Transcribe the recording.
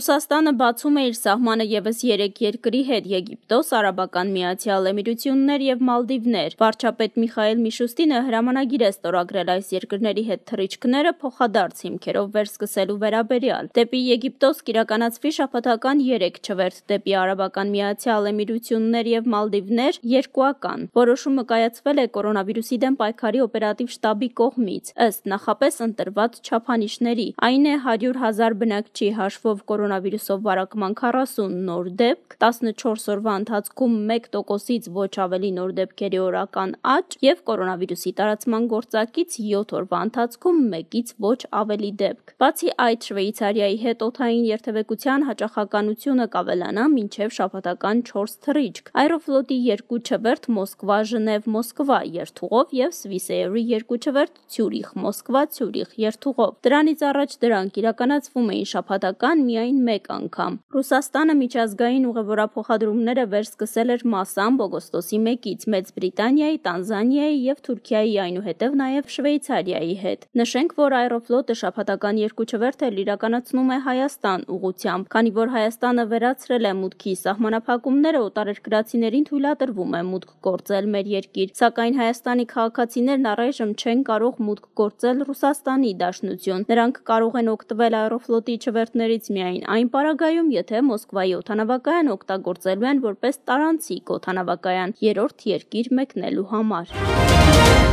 Ռուսաստանը բացում է իր սահմանը եւս 3 երկրի հետ՝ Եգիպտոս, Արաբական Միացյալ Էմիրություններ եւ Մալդիվներ։ Վարչապետ Միխայել Միշուստինը հրամանագիր է ստորագրել այս երկրների հետ թռիչքները փոխադարձ հիմքերով վերսկսելու վերաբերյալ։ Դեպի Եգիպտոս կիրականացվի շաբաթական 3 չվերթ, դեպի Արաբական Միացյալ Էմիրություններ եւ Մալդիվներ երկուական։ Որոշումը կայացվել է կորոնավիրուսի դեմ պայքարի օպերատիվ շտաբի կողմից, ըստ նախապես ընտրված չափանիշների։ Այն է 100 000 բնակչի հաշվով կորոնա կորոնավիրուսով վարակման 40 նոր դեպք, 14 օրվա ընթացքում 1%-ից ոչ ավելի նոր դեպքերի օրական աճ եւ կորոնավիրուսի տարածման գործակից 7 օրվա ընթացքում 1-ից ոչ ավելի դեպք։ Բացի այդ, Շվեյցարիայի հետ օթային երթևեկության հաճախականությունը կավելանա մինչև շաբաթական 4 թռիչք։ Aeroflot-ի 2 չվերթ Մոսկվա-Ժնև-Մոսկվա երթուղով եւ Swiss Air-ի 2 չվերթ Ցյուրիխ-Մոսկվա-Ցյուրիխ երթուղով։ Դրանից առաջ դրանք իրականացվում էին շաբաթական միայն մեկ անգամ։ Ռուսաստանը միջազգային ուղևորափոխադրումները վերսկսել էր մասամբ օգոստոսի 1-ից Մեծ Բրիտանիայի, Տանզանիայի եւ Թուրքիայի, այնուհետեւ նաեւ Շվեյցարիայի հետ։ Նշենք, որ Aeroflot-ը շաբաթական երկու չվերթել իրականացնում է Հայաստան ուղությամբ, քանի որ Հայաստանը վերացրել է մուտքի սահմանափակումները օտարերկրացիներին թույլատրվում է մուտք գործել մեր երկիր, սակայն Հայաստանի քաղաքացիներն առայժմ չեն կարող մուտք գործել Ռուսաստանի Դաշնություն։ Նրանք կարող են օգտվել Aeroflot-ի չվերթներից միայն, կլինեին այն պարագայում, եթե Մոսկվայի օթանավակայան օգտագործելու են որպես տարանցիկ օթանավակայան երրորդ երկիր մեկնելու համար։